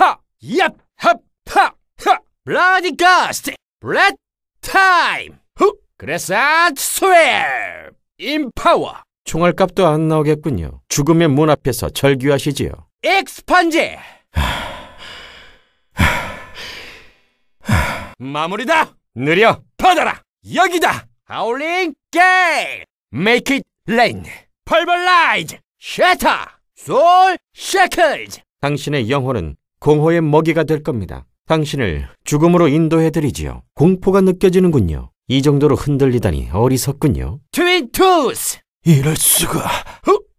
파! 얍! 합! 파! 하! 블라디 가스트! 블랙 타임! 훅! 그래서 스웰! 인파워 총알값도 안 나오겠군요. 죽음의 문 앞에서 절규하시지요. 엑스판제! 마무리다! 느려! 받아라! 여기다! 하울링 게임! 메이 k e it r 펄벌라이즈! 쉐터! 솔 쉐클즈! 당신의 영혼은 공허의 먹이가 될 겁니다. 당신을 죽음으로 인도해드리지요. 공포가 느껴지는군요. 이 정도로 흔들리다니 어리석군요. 트윈투스! 이럴 수가. 어?